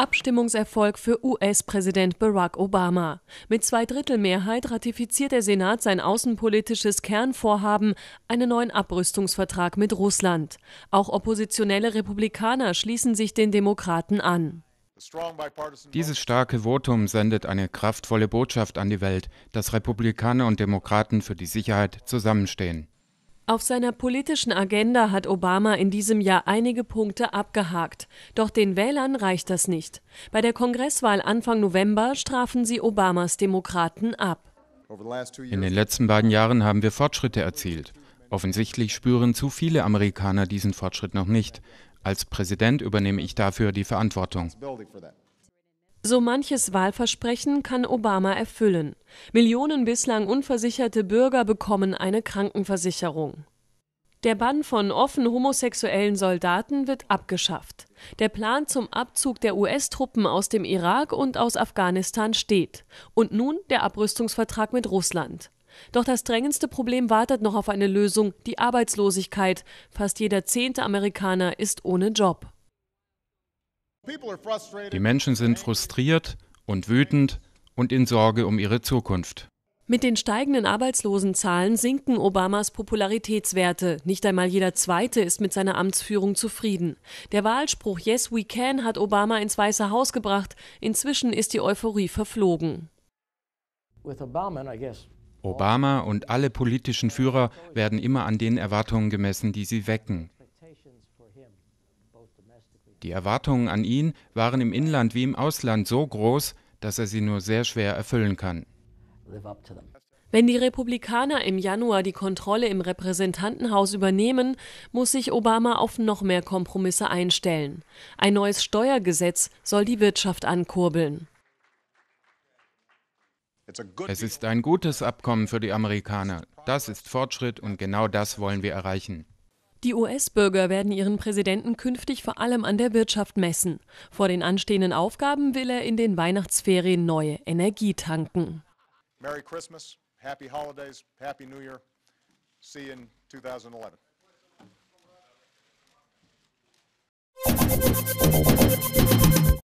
Abstimmungserfolg für US-Präsident Barack Obama. Mit Zweidrittelmehrheit ratifiziert der Senat sein außenpolitisches Kernvorhaben, einen neuen Abrüstungsvertrag mit Russland. Auch oppositionelle Republikaner schließen sich den Demokraten an. Dieses starke Votum sendet eine kraftvolle Botschaft an die Welt, dass Republikaner und Demokraten für die Sicherheit zusammenstehen. Auf seiner politischen Agenda hat Obama in diesem Jahr einige Punkte abgehakt. Doch den Wählern reicht das nicht. Bei der Kongresswahl Anfang November strafen sie Obamas Demokraten ab. In den letzten beiden Jahren haben wir Fortschritte erzielt. Offensichtlich spüren zu viele Amerikaner diesen Fortschritt noch nicht. Als Präsident übernehme ich dafür die Verantwortung. So manches Wahlversprechen kann Obama erfüllen. Millionen bislang unversicherte Bürger bekommen eine Krankenversicherung. Der Bann von offen homosexuellen Soldaten wird abgeschafft. Der Plan zum Abzug der US-Truppen aus dem Irak und aus Afghanistan steht. Und nun der Abrüstungsvertrag mit Russland. Doch das drängendste Problem wartet noch auf eine Lösung, die Arbeitslosigkeit. Fast jeder zehnte Amerikaner ist ohne Job. Die Menschen sind frustriert und wütend und in Sorge um ihre Zukunft. Mit den steigenden Arbeitslosenzahlen sinken Obamas Popularitätswerte. Nicht einmal jeder Zweite ist mit seiner Amtsführung zufrieden. Der Wahlspruch Yes, we can hat Obama ins Weiße Haus gebracht. Inzwischen ist die Euphorie verflogen. Obama und alle politischen Führer werden immer an den Erwartungen gemessen, die sie wecken. Die Erwartungen an ihn waren im Inland wie im Ausland so groß, dass er sie nur sehr schwer erfüllen kann. Wenn die Republikaner im Januar die Kontrolle im Repräsentantenhaus übernehmen, muss sich Obama auf noch mehr Kompromisse einstellen. Ein neues Steuergesetz soll die Wirtschaft ankurbeln. Es ist ein gutes Abkommen für die Amerikaner. Das ist Fortschritt und genau das wollen wir erreichen. Die US-Bürger werden ihren Präsidenten künftig vor allem an der Wirtschaft messen. Vor den anstehenden Aufgaben will er in den Weihnachtsferien neue Energie tanken. Merry Christmas, Happy Holidays, Happy New Year. See you in 2011.